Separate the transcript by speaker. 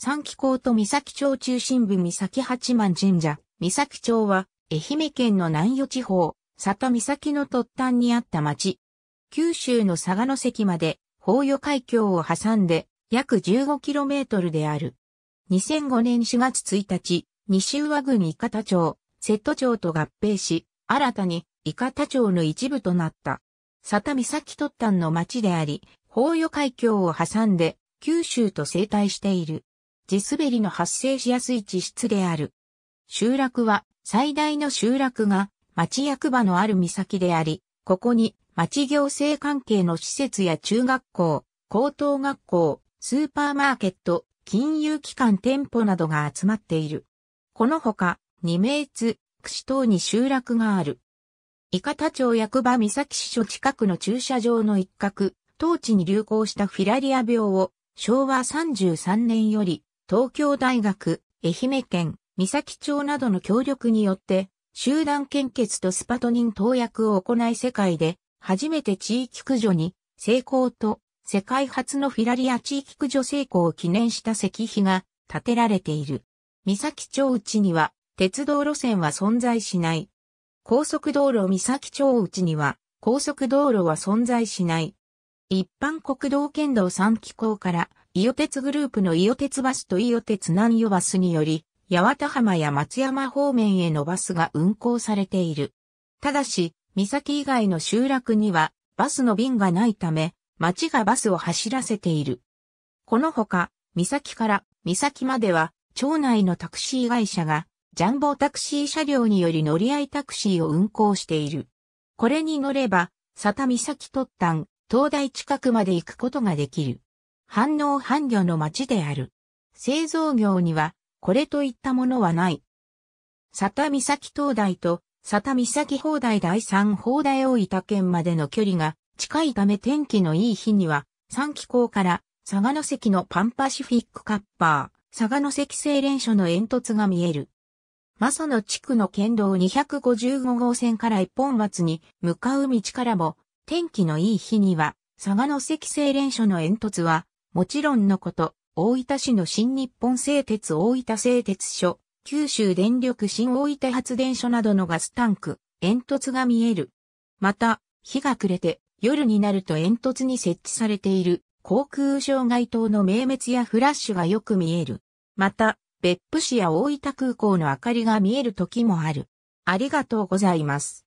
Speaker 1: 三気港と三崎町中心部三崎八幡神社、三崎町は、愛媛県の南予地方、佐田岬の突端にあった町。九州の佐賀の関まで、宝予海峡を挟んで、約 15km である。2005年4月1日、西上郡伊方町、瀬戸町と合併し、新たに伊方町の一部となった。佐田岬突端の町であり、宝予海峡を挟んで、九州と生態している。地滑りの発生しやすい地質である。集落は最大の集落が町役場のある岬であり、ここに町行政関係の施設や中学校、高等学校、スーパーマーケット、金融機関店舗などが集まっている。このほか、二名津、串等に集落がある。伊方町役場岬市支所近くの駐車場の一角、当地に流行したフィラリア病を昭和33年より東京大学、愛媛県、三崎町などの協力によって、集団献血とスパトニン投薬を行い世界で、初めて地域駆除に成功と、世界初のフィラリア地域駆除成功を記念した石碑が建てられている。三崎町内には、鉄道路線は存在しない。高速道路三崎町内には、高速道路は存在しない。一般国道県道3機構から、伊予鉄グループの伊予鉄バスと伊予鉄南予バスにより、八幡浜や松山方面へのバスが運行されている。ただし、岬以外の集落には、バスの便がないため、町がバスを走らせている。このほか、岬から岬までは、町内のタクシー会社が、ジャンボタクシー車両により乗り合いタクシーを運行している。これに乗れば、佐田岬突端、灯台近くまで行くことができる。反応反魚の町である。製造業には、これといったものはない。佐田岬灯台と佐田岬砲台第三砲台大分県までの距離が近いため天気のいい日には、三気港から佐賀の関のパンパシフィックカッパー、佐賀の関西連所の煙突が見える。マソの地区の県道255号線から一本松に向かう道からも天気のいい日には、佐賀の関製連所の煙突は、もちろんのこと、大分市の新日本製鉄大分製鉄所、九州電力新大分発電所などのガスタンク、煙突が見える。また、日が暮れて夜になると煙突に設置されている航空障害灯の明滅やフラッシュがよく見える。また、別府市や大分空港の明かりが見える時もある。ありがとうございます。